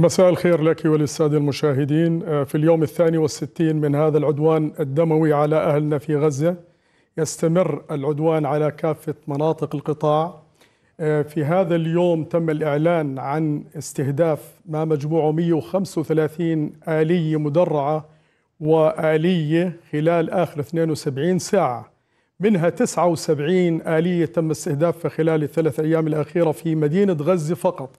مساء الخير لك وللسادة المشاهدين آه، في اليوم الثاني والستين من هذا العدوان الدموي على أهلنا في غزة يستمر العدوان على كافة مناطق القطاع آه، في هذا اليوم تم الإعلان عن استهداف ما مجموعه 135 آلية مدرعة وآلية خلال آخر 72 ساعة منها 79 آلية تم استهدافها خلال الثلاث أيام الأخيرة في مدينة غزة فقط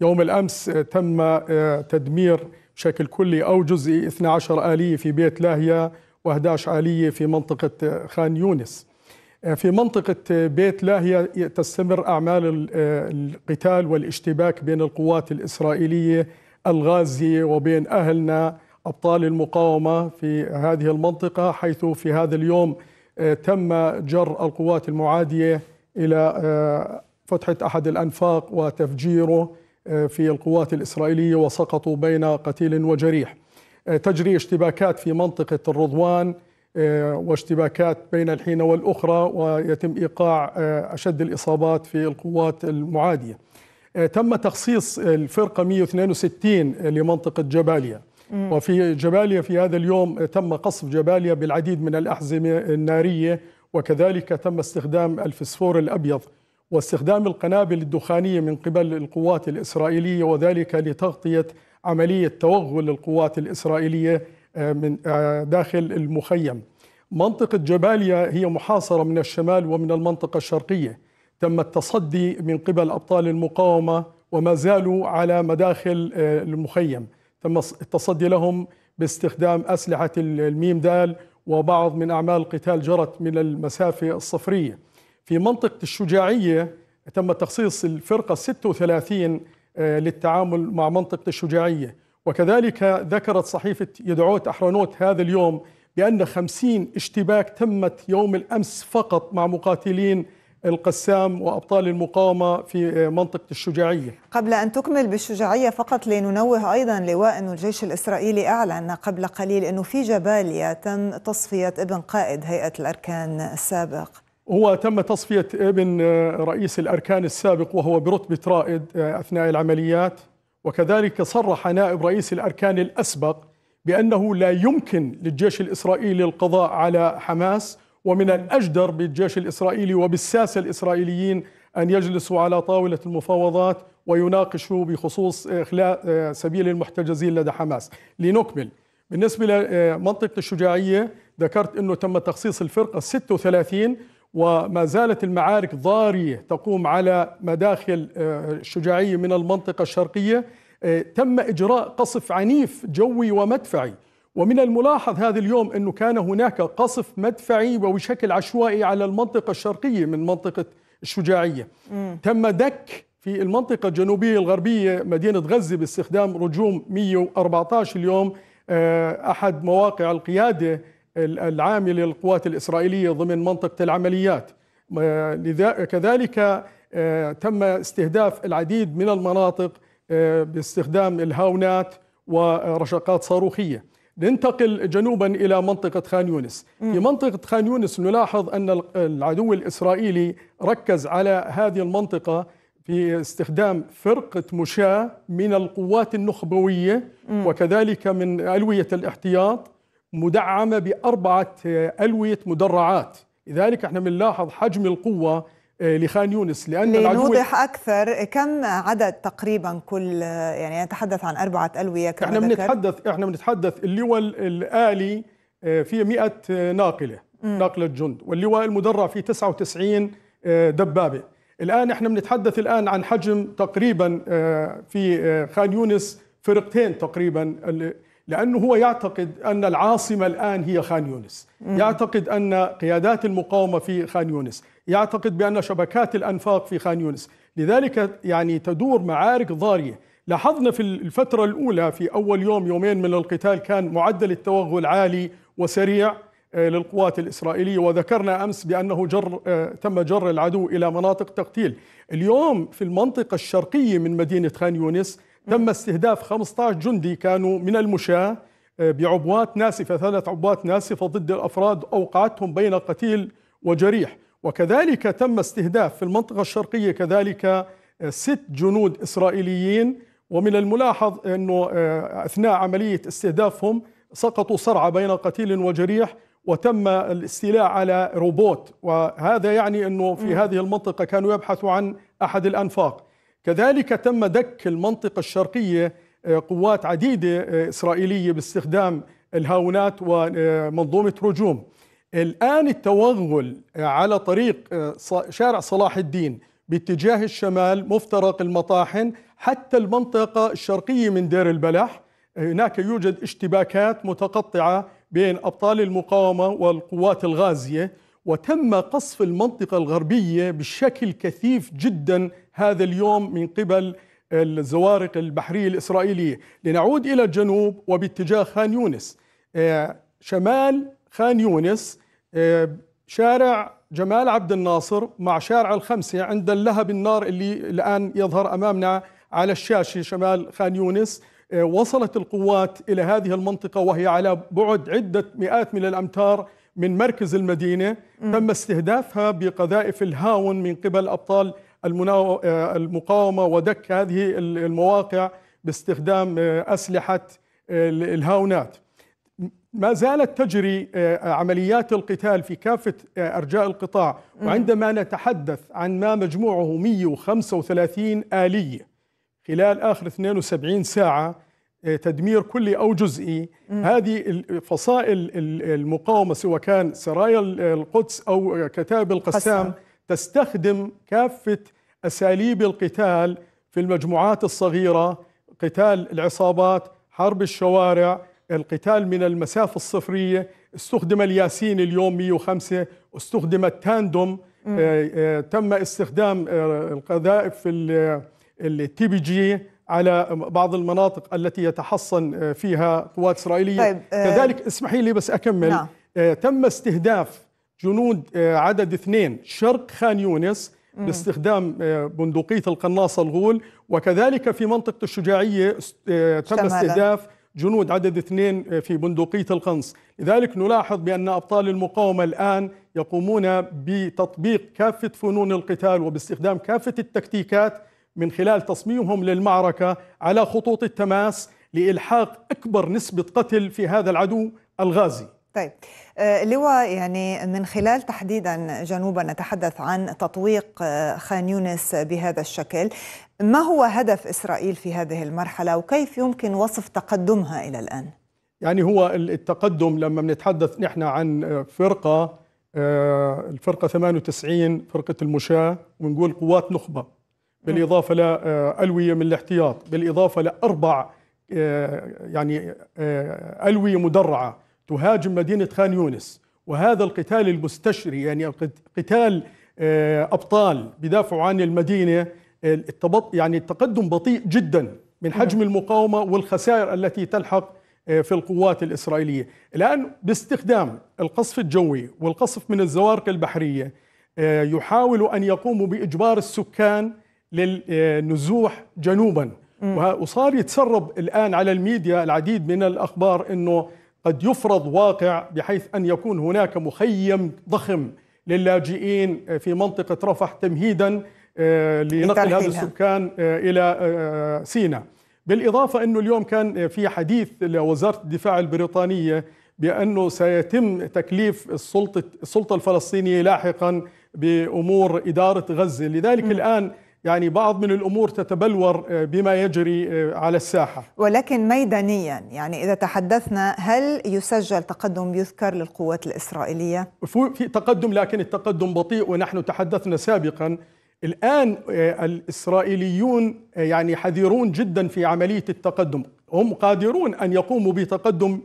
يوم الأمس آه، تم آه، تدمير بشكل كلي أو جزئي 12 آلية في بيت لاهيا و و11 آلية في منطقة آه، خان يونس في منطقة بيت لاهيا تستمر أعمال القتال والاشتباك بين القوات الإسرائيلية الغازية وبين أهلنا أبطال المقاومة في هذه المنطقة حيث في هذا اليوم تم جر القوات المعادية إلى فتحة أحد الأنفاق وتفجيره في القوات الإسرائيلية وسقطوا بين قتيل وجريح آه، تجري اشتباكات في منطقة الرضوان آه، واشتباكات بين الحين والأخرى ويتم إيقاع آه، أشد الإصابات في القوات المعادية تم تخصيص الفرقة 162 لمنطقة جباليا وفي جباليا في هذا اليوم تم قصف جباليا بالعديد من الأحزمة النارية وكذلك تم استخدام الفسفور الأبيض واستخدام القنابل الدخانية من قبل القوات الإسرائيلية وذلك لتغطية عملية توغل القوات الإسرائيلية آه، من آه، داخل المخيم منطقة جباليا هي محاصرة من الشمال ومن المنطقة الشرقية تم التصدي من قبل أبطال المقاومة وما زالوا على مداخل آه، المخيم تم التصدي لهم باستخدام أسلحة الميم دال وبعض من أعمال القتال جرت من المسافة الصفرية في منطقة الشجاعية تم تخصيص الفرقة 36 آه، للتعامل مع منطقة الشجاعية وكذلك ذكرت صحيفة يدعوت أحرنوت هذا اليوم بأن 50 اشتباك تمت يوم الأمس فقط مع مقاتلين القسام وأبطال المقاومة في آه، منطقة الشجاعية قبل أن تكمل بالشجاعية فقط لننوه أيضا لواء أن الجيش الإسرائيلي أعلن قبل قليل أنه في جباليا تم تصفية ابن قائد هيئة الأركان السابق هو تم تصفية ابن آه، رئيس الأركان السابق وهو برتبة رائد آه، أثناء العمليات وكذلك صرح نائب رئيس الأركان الأسبق بأنه لا يمكن للجيش الإسرائيلي القضاء على حماس ومن الأجدر بالجيش الإسرائيلي وبالساسة الإسرائيليين أن يجلسوا على طاولة المفاوضات ويناقشوا بخصوص إخلاء آه، سبيل المحتجزين لدى حماس لنكمل بالنسبة لمنطقة الشجاعية ذكرت أنه تم تخصيص الفرقة 36 وما زالت المعارك ضارية تقوم على مداخل الشجاعية آه، من المنطقة الشرقية آه، تم إجراء قصف عنيف جوي ومدفعي ومن الملاحظ هذا اليوم أنه كان هناك قصف مدفعي وبشكل عشوائي على المنطقة الشرقية من منطقة الشجاعية م. تم دك في المنطقة الجنوبية الغربية مدينة غزة باستخدام رجوم 114 اليوم آه، أحد مواقع القيادة العامل للقوات الإسرائيلية ضمن منطقة العمليات كذلك آه، تم استهداف العديد من المناطق آه، باستخدام الهاونات ورشقات صاروخية ننتقل جنوبا إلى منطقة خان يونس في منطقة خان يونس نلاحظ أن العدو الإسرائيلي ركز على هذه المنطقة في استخدام فرقة مشاة من القوات النخبوية وكذلك من ألوية الاحتياط مدعمة بأربعة آه، ألوية مدرعات لذلك احنا بنلاحظ حجم القوة آه، لخان يونس لأن لنوضح أكثر كم عدد تقريبا كل آه، يعني نتحدث عن أربعة ألوية كما احنا بنتحدث احنا بنتحدث اللواء الآلي فيه 100 ناقلة م. ناقلة جند واللواء المدرع فيه 99 دبابة الآن احنا بنتحدث الآن عن حجم تقريبا في خان يونس فرقتين تقريبا لأنه هو يعتقد أن العاصمة الآن هي خان يونس يعتقد أن قيادات المقاومة في خان يونس يعتقد بأن شبكات الأنفاق في خان يونس لذلك يعني تدور معارك ضارية لاحظنا في الفترة الأولى في أول يوم يومين من القتال كان معدل التوغل عالي وسريع آه، للقوات الإسرائيلية وذكرنا أمس بأنه جر آه، تم جر العدو إلى مناطق تقتيل اليوم في المنطقة الشرقية من مدينة خان يونس تم استهداف 15 جندي كانوا من المشاة آه، بعبوات ناسفة ثلاث عبوات ناسفة ضد الأفراد أوقعتهم بين قتيل وجريح وكذلك تم استهداف في المنطقة الشرقية كذلك آه، ست جنود إسرائيليين ومن الملاحظ أنه آه، أثناء عملية استهدافهم سقطوا صرعة بين قتيل وجريح وتم الاستيلاء على روبوت وهذا يعني أنه في هذه المنطقة كانوا يبحثوا عن أحد الأنفاق كذلك تم دك المنطقة الشرقية آه، قوات عديدة آه، إسرائيلية باستخدام الهاونات ومنظومة رجوم الآن التوغل آه، على طريق شارع صلاح الدين باتجاه الشمال مفترق المطاحن حتى المنطقة الشرقية من دير البلح هناك يوجد اشتباكات متقطعة بين أبطال المقاومة والقوات الغازية وتم قصف المنطقة الغربية بشكل كثيف جدا هذا اليوم من قبل الزوارق البحرية الإسرائيلية لنعود إلى الجنوب وباتجاه خان يونس آه، شمال خان يونس آه، شارع جمال عبد الناصر مع شارع الخمسة عند اللهب النار اللي الآن يظهر أمامنا على الشاشة شمال خان يونس آه، وصلت القوات إلى هذه المنطقة وهي على بعد عدة مئات من الأمتار من مركز المدينة م. تم استهدافها بقذائف الهاون من قبل أبطال آه، المقاومة ودك هذه المواقع باستخدام آه، أسلحة آه، الهاونات ما زالت تجري عمليات القتال في كافة أرجاء القطاع وعندما نتحدث عن ما مجموعه 135 آلية خلال آخر 72 ساعة آه، تدمير كلي أو جزئي م. هذه فصائل المقاومة سواء كان سرايا القدس أو كتاب القسام قسم. تستخدم كافة أساليب القتال في المجموعات الصغيرة قتال العصابات حرب الشوارع القتال من المسافة الصفرية استخدم الياسين اليوم 105 استخدم التاندوم آه آه تم استخدام آه القذائف التي بي جي على بعض المناطق التي يتحصن آه، فيها قوات إسرائيلية طيب آه، كذلك اسمحي لي بس أكمل نعم. آه، تم استهداف جنود عدد اثنين شرق خان يونس باستخدام بندقية القناصة الغول وكذلك في منطقة الشجاعية تم استهداف جنود عدد اثنين في بندقية القنص لذلك نلاحظ بأن أبطال المقاومة الآن يقومون بتطبيق كافة فنون القتال وباستخدام كافة التكتيكات من خلال تصميمهم للمعركة على خطوط التماس لإلحاق أكبر نسبة قتل في هذا العدو الغازي طيب آه، لواء يعني من خلال تحديدا جنوبا نتحدث عن تطويق آه، خان يونس بهذا الشكل ما هو هدف إسرائيل في هذه المرحلة وكيف يمكن وصف تقدمها إلى الآن؟ يعني هو التقدم لما بنتحدث نحن عن آه، فرقة الفرقة 98 فرقة المشاة ونقول قوات نخبة بالاضافه لالويه آه، من الاحتياط بالاضافه لاربع آه، يعني آه، الويه مدرعه تهاجم مدينه خان يونس وهذا القتال المستشري يعني قتال ابطال بدافعوا عن المدينه يعني التقدم بطيء جدا من نعم. حجم المقاومه والخسائر التي تلحق في القوات الاسرائيليه الان باستخدام القصف الجوي والقصف من الزوارق البحريه يحاول ان يقوموا باجبار السكان للنزوح جنوبا وصار يتسرب الآن على الميديا العديد من الأخبار أنه قد يفرض واقع بحيث أن يكون هناك مخيم ضخم للاجئين في منطقة رفح تمهيدا آه، لنقل هذا السكان آه، إلى آه، سيناء بالإضافة أنه اليوم كان في حديث لوزارة الدفاع البريطانية بأنه سيتم تكليف السلطة, السلطة الفلسطينية لاحقا بأمور إدارة غزة لذلك م. الآن يعني بعض من الامور تتبلور آه، بما يجري آه، على الساحه ولكن ميدانيا يعني اذا تحدثنا هل يسجل تقدم يذكر للقوات الاسرائيليه في تقدم لكن التقدم بطيء ونحن تحدثنا سابقا الان آه، الاسرائيليون يعني حذرون جدا في عمليه التقدم هم قادرون ان يقوموا بتقدم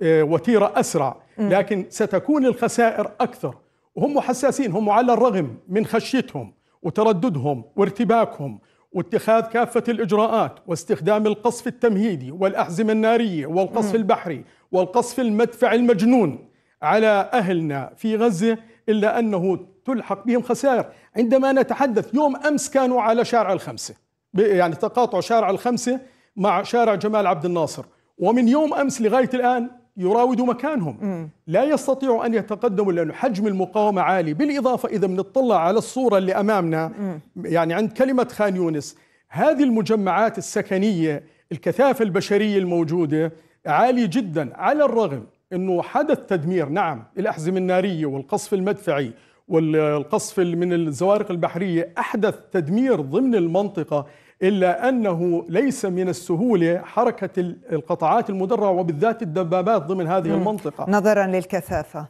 بوتيره اسرع لكن ستكون الخسائر اكثر وهم حساسين هم على الرغم من خشيتهم وترددهم وارتباكهم واتخاذ كافة الإجراءات واستخدام القصف التمهيدي والأحزمة النارية والقصف البحري والقصف المدفع المجنون على أهلنا في غزة إلا أنه تلحق بهم خسائر عندما نتحدث يوم أمس كانوا على شارع الخمسة يعني تقاطع شارع الخمسة مع شارع جمال عبد الناصر ومن يوم أمس لغاية الآن يراود مكانهم لا يستطيع أن يتقدموا لأن حجم المقاومة عالي بالإضافة إذا بنطلع على الصورة اللي أمامنا يعني عند كلمة خان يونس هذه المجمعات السكنية الكثافة البشرية الموجودة عالية جدا على الرغم أنه حدث تدمير نعم الأحزمة النارية والقصف المدفعي والقصف من الزوارق البحرية أحدث تدمير ضمن المنطقة إلا أنه ليس من السهولة حركة القطعات المدرعة وبالذات الدبابات ضمن هذه المنطقة نظرا للكثافة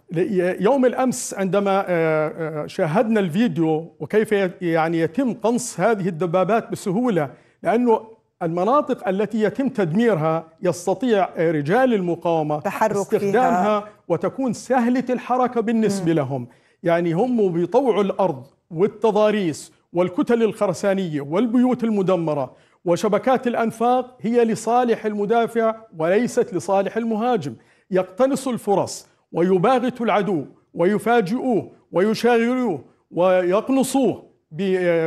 يوم الأمس عندما آه، آه، شاهدنا الفيديو وكيف يعني يتم قنص هذه الدبابات بسهولة لأنه المناطق التي يتم تدميرها يستطيع رجال المقاومة تحرك استخدامها فيها. وتكون سهلة الحركة بالنسبة م. لهم يعني هم بيطوعوا الأرض والتضاريس والكتل الخرسانية والبيوت المدمرة وشبكات الأنفاق هي لصالح المدافع وليست لصالح المهاجم يقتنص الفرص ويباغت العدو ويفاجئوه ويشاغلوه ويقنصوه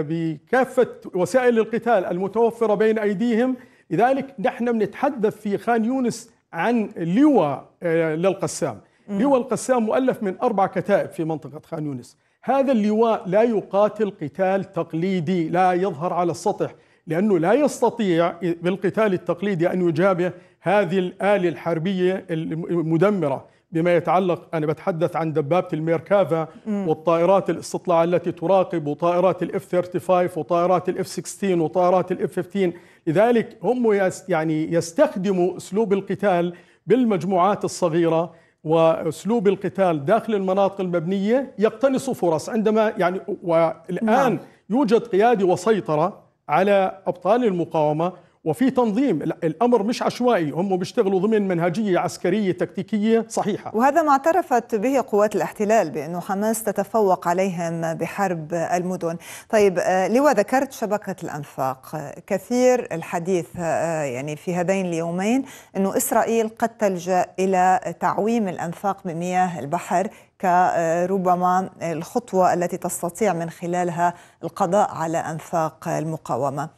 بكافة وسائل القتال المتوفرة بين أيديهم لذلك نحن بنتحدث في خان يونس عن لواء آه، للقسام لواء القسام مؤلف من أربع كتائب في منطقة خان يونس هذا اللواء لا يقاتل قتال تقليدي لا يظهر على السطح لأنه لا يستطيع بالقتال التقليدي أن يجابه هذه الآلة الحربية المدمرة بما يتعلق أنا بتحدث عن دبابة الميركافا والطائرات الاستطلاع التي تراقب وطائرات الاف 35 وطائرات الاف 16 وطائرات الاف 15 لذلك هم يعني يستخدموا أسلوب القتال بالمجموعات الصغيرة واسلوب القتال داخل المناطق المبنيه يقتنص فرص عندما يعني والان نعم. يوجد قياده وسيطره على ابطال المقاومه وفي تنظيم الامر مش عشوائي هم بيشتغلوا ضمن منهجيه عسكريه تكتيكيه صحيحه وهذا ما اعترفت به قوات الاحتلال بانه حماس تتفوق عليهم بحرب المدن طيب آه، لو ذكرت شبكه الانفاق كثير الحديث آه، يعني في هذين اليومين انه اسرائيل قد تلجا الى تعويم الانفاق بمياه البحر كربما الخطوه التي تستطيع من خلالها القضاء على انفاق المقاومه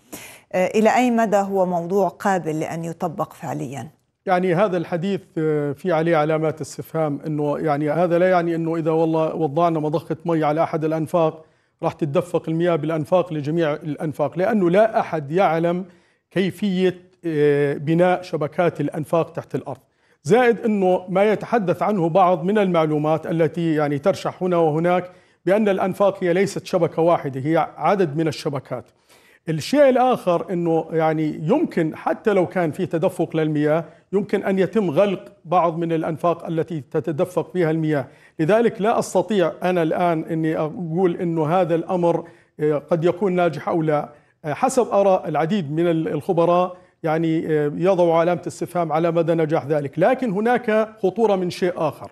آه، إلى أي مدى هو موضوع قابل لأن يطبق فعليا؟ يعني هذا الحديث آه، في عليه علامات استفهام انه يعني هذا لا يعني انه اذا والله وضعنا مضخه مي على احد الانفاق راح تتدفق المياه بالانفاق لجميع الانفاق لانه لا احد يعلم كيفيه آه، بناء شبكات الانفاق تحت الارض زائد انه ما يتحدث عنه بعض من المعلومات التي يعني ترشح هنا وهناك بان الانفاق هي ليست شبكه واحده هي عدد من الشبكات الشيء الآخر أنه يعني يمكن حتى لو كان في تدفق للمياه يمكن أن يتم غلق بعض من الأنفاق التي تتدفق فيها المياه لذلك لا أستطيع أنا الآن أني أقول أنه هذا الأمر آه، قد يكون ناجح أو لا آه، حسب آراء العديد من الخبراء يعني آه، يضع علامة استفهام على مدى نجاح ذلك لكن هناك خطورة من شيء آخر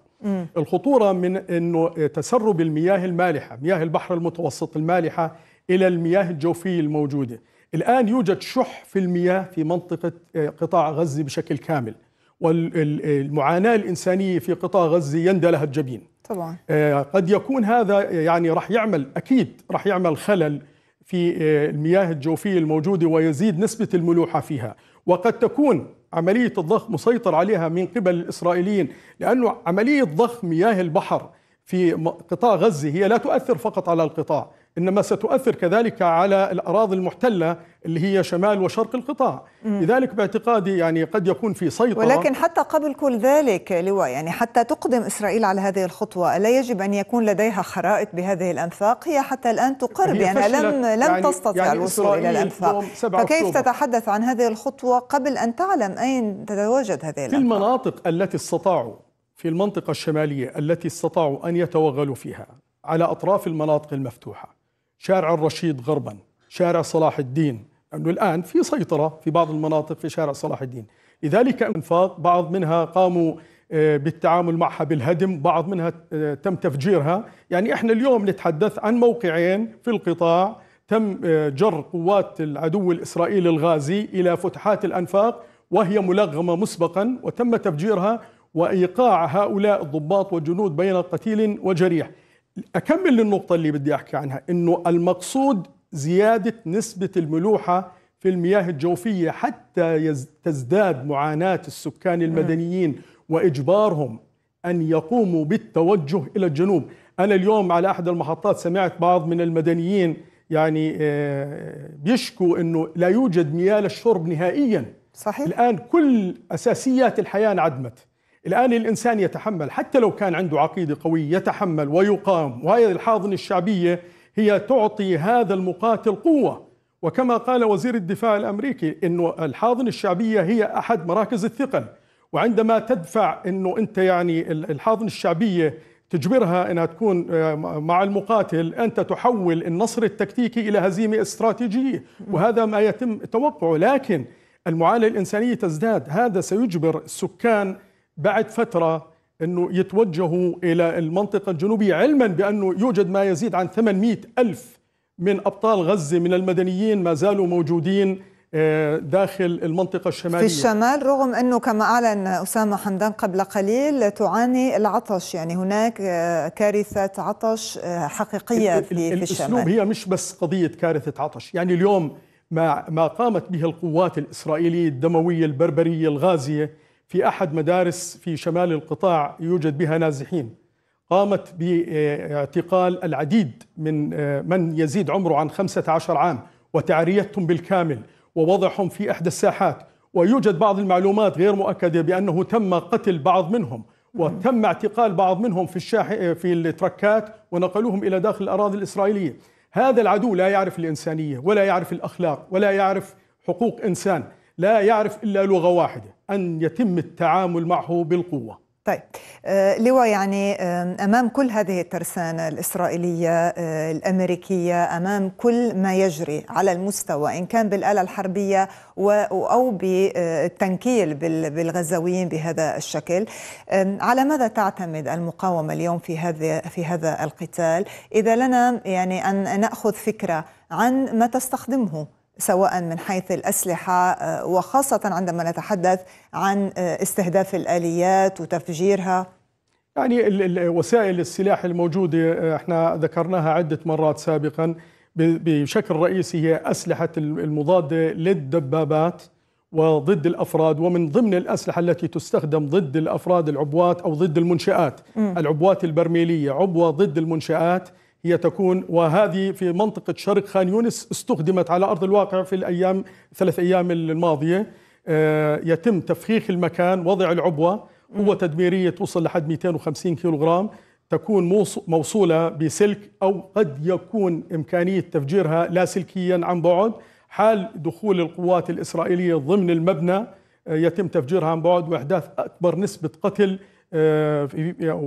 الخطورة من أنه تسرب المياه المالحة مياه البحر المتوسط المالحة إلى المياه الجوفية الموجودة الآن يوجد شح في المياه في منطقة آه، قطاع غزة بشكل كامل والمعاناة الإنسانية في قطاع غزة يندى لها الجبين طبعا آه، قد يكون هذا يعني رح يعمل أكيد رح يعمل خلل في آه، المياه الجوفية الموجودة ويزيد نسبة الملوحة فيها وقد تكون عملية الضخ مسيطر عليها من قبل الإسرائيليين لأنه عملية ضخ مياه البحر في قطاع غزة هي لا تؤثر فقط على القطاع إنما ستؤثر كذلك على الأراضي المحتلة اللي هي شمال وشرق القطاع مم. لذلك باعتقادي يعني قد يكون في سيطرة ولكن حتى قبل كل ذلك لواء يعني حتى تقدم إسرائيل على هذه الخطوة ألا يجب أن يكون لديها خرائط بهذه الأنفاق هي حتى الآن تقر بأنها يعني لم, لم يعني, يعني تستطع يعني الوصول إلى الأنفاق فكيف أكتوبر. تتحدث عن هذه الخطوة قبل أن تعلم أين تتواجد هذه الأنفاق في المناطق التي استطاعوا في المنطقة الشمالية التي استطاعوا أن يتوغلوا فيها على أطراف المناطق المفتوحة شارع الرشيد غربا شارع صلاح الدين أنه الآن في سيطرة في بعض المناطق في شارع صلاح الدين لذلك أنفاق بعض منها قاموا آه، بالتعامل معها بالهدم بعض منها آه، تم تفجيرها يعني إحنا اليوم نتحدث عن موقعين في القطاع تم آه، جر قوات العدو الإسرائيلي الغازي إلى فتحات الأنفاق وهي ملغمة مسبقا وتم تفجيرها وإيقاع هؤلاء الضباط والجنود بين قتيل وجريح اكمل للنقطه اللي بدي احكي عنها انه المقصود زياده نسبه الملوحه في المياه الجوفيه حتى تزداد معاناه السكان المدنيين واجبارهم ان يقوموا بالتوجه الى الجنوب انا اليوم على احد المحطات سمعت بعض من المدنيين يعني آه، بيشكوا انه لا يوجد مياه للشرب نهائيا صحيح الان كل اساسيات الحياه انعدمت الآن الإنسان يتحمل حتى لو كان عنده عقيدة قوية يتحمل ويقام وهذه الحاضنة الشعبية هي تعطي هذا المقاتل قوة وكما قال وزير الدفاع الأمريكي أن الحاضنة الشعبية هي أحد مراكز الثقل وعندما تدفع أنه أنت يعني الحاضنة الشعبية تجبرها أنها تكون آه، مع المقاتل أنت تحول النصر التكتيكي إلى هزيمة استراتيجية وهذا ما يتم توقعه لكن المعاناة الإنسانية تزداد هذا سيجبر السكان بعد فترة أنه يتوجهوا إلى المنطقة الجنوبية علما بأنه يوجد ما يزيد عن 800 ألف من أبطال غزة من المدنيين ما زالوا موجودين آه، داخل المنطقة الشمالية في الشمال رغم أنه كما أعلن أسامة حمدان قبل قليل تعاني العطش يعني هناك آه، كارثة عطش آه، حقيقية في, في الشمال الأسلوب هي مش بس قضية كارثة عطش يعني اليوم ما, ما قامت به القوات الإسرائيلية الدموية البربرية الغازية في أحد مدارس في شمال القطاع يوجد بها نازحين قامت باعتقال العديد من آه، من يزيد عمره عن 15 عام وتعريتهم بالكامل ووضعهم في إحدى الساحات ويوجد بعض المعلومات غير مؤكدة بأنه تم قتل بعض منهم وتم اعتقال بعض منهم في الشاح آه، في التركات ونقلوهم الى داخل الاراضي الاسرائيليه. هذا العدو لا يعرف الانسانيه ولا يعرف الاخلاق ولا يعرف حقوق انسان. لا يعرف إلا لغة واحدة أن يتم التعامل معه بالقوة طيب آه، لواء يعني امام كل هذه الترسانه الاسرائيليه آه، الامريكيه امام كل ما يجري على المستوى ان كان بالاله الحربيه او بالتنكيل بالغزاويين بهذا الشكل على ماذا تعتمد المقاومه اليوم في هذا في هذا القتال اذا لنا يعني ان ناخذ فكره عن ما تستخدمه سواء من حيث الاسلحه آه، وخاصه عندما نتحدث عن آه، استهداف الاليات وتفجيرها يعني وسائل السلاح الموجوده آه، احنا ذكرناها عده مرات سابقا بشكل رئيسي هي اسلحه المضاده للدبابات وضد الافراد ومن ضمن الاسلحه التي تستخدم ضد الافراد العبوات او ضد المنشات م. العبوات البرميليه عبوه ضد المنشات هي تكون وهذه في منطقة شرق خان يونس استخدمت على أرض الواقع في الأيام ثلاث أيام الماضية آه، يتم تفخيخ المكان وضع العبوة قوة تدميرية توصل لحد 250 كيلوغرام تكون موصولة بسلك أو قد يكون إمكانية تفجيرها لاسلكيا عن بعد حال دخول القوات الإسرائيلية ضمن المبنى آه، يتم تفجيرها عن بعد وإحداث أكبر نسبة قتل آه،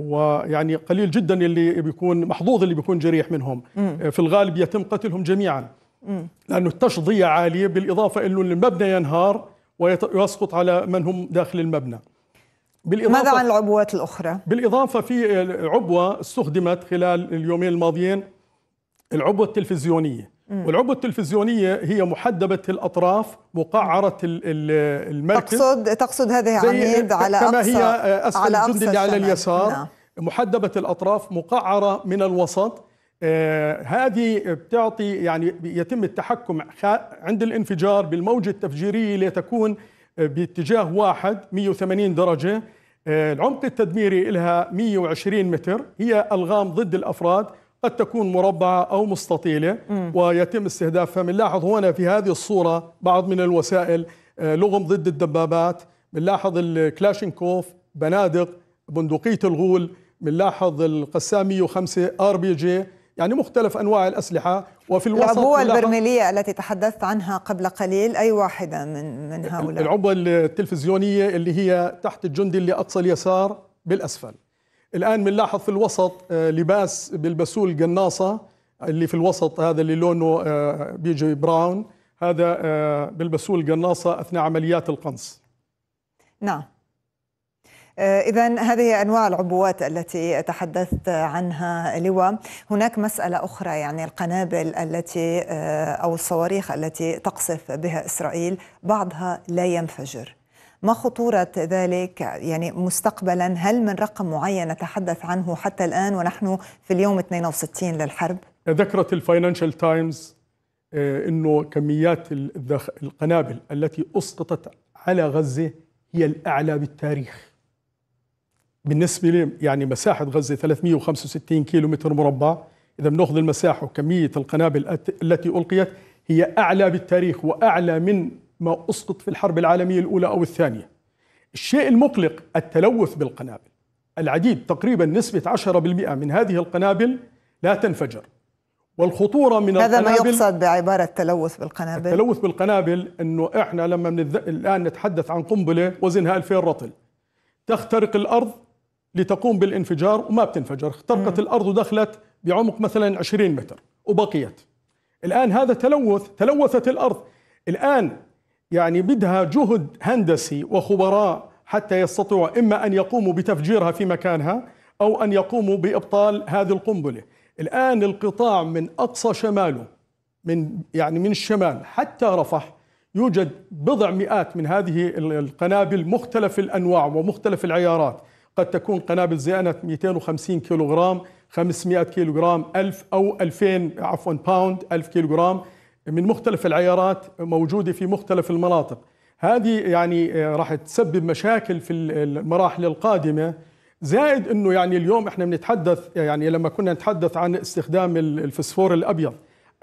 ويعني قليل جدا اللي بيكون محظوظ اللي بيكون جريح منهم آه، في الغالب يتم قتلهم جميعا لانه التشظيه عاليه بالاضافه انه المبنى ينهار ويسقط على من هم داخل المبنى بالإضافة ماذا عن العبوات الأخرى؟ بالإضافة في عبوة استخدمت خلال اليومين الماضيين العبوة التلفزيونية والعبوه التلفزيونيه هي محدبه الاطراف مقعره المركز تقصد تقصد هذه عميد على كما أقصى هي اسفل على الجندي اللي على اليسار نعم. محدبه الاطراف مقعره من الوسط آه هذه بتعطي يعني يتم التحكم عند الانفجار بالموجة التفجيرية لتكون آه، باتجاه واحد 180 درجة آه العمق التدميري لها 120 متر هي ألغام ضد الأفراد قد تكون مربعة أو مستطيلة م. ويتم استهدافها بنلاحظ هنا في هذه الصورة بعض من الوسائل آه، لغم ضد الدبابات بنلاحظ الكلاشنكوف بنادق بندقية الغول بنلاحظ القسام 105 ار بي جي يعني مختلف انواع الاسلحه وفي الوسط العبوه البرميليه التي تحدثت عنها قبل قليل اي واحده من من هؤلاء العبوه التلفزيونيه اللي هي تحت الجندي اللي اقصى اليسار بالاسفل الآن بنلاحظ في الوسط آه، لباس بيلبسوه القناصة اللي في الوسط هذا اللي لونه آه، بيجي براون هذا آه، بيلبسوه القناصة أثناء عمليات القنص نعم إذا هذه أنواع العبوات التي تحدثت عنها لواء، هناك مسألة أخرى يعني القنابل التي أو الصواريخ التي تقصف بها إسرائيل بعضها لا ينفجر، ما خطورة ذلك يعني مستقبلا هل من رقم معين نتحدث عنه حتى الآن ونحن في اليوم 62 للحرب ذكرت الفاينانشال تايمز آه، أنه كميات القنابل التي أسقطت على غزة هي الأعلى بالتاريخ بالنسبة لي يعني مساحة غزة 365 كيلو متر مربع إذا بنأخذ المساحة وكمية القنابل التي ألقيت هي أعلى بالتاريخ وأعلى من ما اسقط في الحرب العالميه الاولى او الثانيه. الشيء المقلق التلوث بالقنابل. العديد تقريبا نسبه 10% من هذه القنابل لا تنفجر. والخطوره من هذا القنابل ما يقصد بعباره تلوث بالقنابل التلوث بالقنابل انه احنا لما منذ... الان نتحدث عن قنبله وزنها 2000 رطل تخترق الارض لتقوم بالانفجار وما بتنفجر اخترقت م. الارض ودخلت بعمق مثلا 20 متر وبقيت الان هذا تلوث تلوثت الارض الان يعني بدها جهد هندسي وخبراء حتى يستطيعوا إما أن يقوموا بتفجيرها في مكانها أو أن يقوموا بإبطال هذه القنبلة الآن القطاع من أقصى شماله من يعني من الشمال حتى رفح يوجد بضع مئات من هذه القنابل مختلف الأنواع ومختلف العيارات قد تكون قنابل زئنة 250 كيلوغرام 500 كيلوغرام 1000 أو 2000 عفوا باوند 1000 كيلوغرام من مختلف العيارات موجوده في مختلف المناطق هذه يعني آه، راح تسبب مشاكل في المراحل القادمه زائد انه يعني اليوم احنا بنتحدث يعني لما كنا نتحدث عن استخدام الفسفور الابيض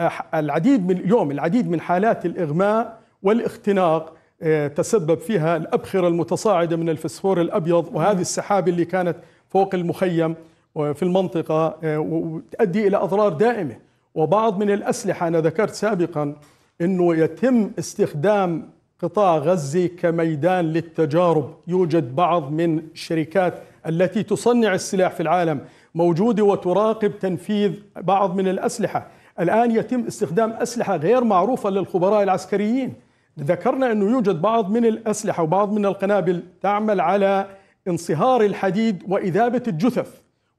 آه، العديد من اليوم العديد من حالات الاغماء والاختناق آه، تسبب فيها الابخره المتصاعده من الفسفور الابيض وهذه السحابه اللي كانت فوق المخيم في المنطقه وتؤدي الى اضرار دائمه وبعض من الأسلحة أنا ذكرت سابقا أنه يتم استخدام قطاع غزة كميدان للتجارب يوجد بعض من الشركات التي تصنع السلاح في العالم موجودة وتراقب تنفيذ بعض من الأسلحة الآن يتم استخدام أسلحة غير معروفة للخبراء العسكريين ذكرنا أنه يوجد بعض من الأسلحة وبعض من القنابل تعمل على انصهار الحديد وإذابة الجثث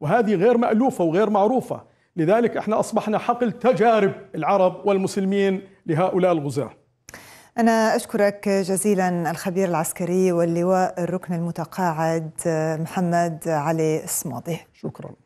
وهذه غير مألوفة وغير معروفة لذلك احنا اصبحنا حقل تجارب العرب والمسلمين لهؤلاء الغزاه. أنا أشكرك جزيلا الخبير العسكري واللواء الركن المتقاعد محمد علي الصماضي شكرا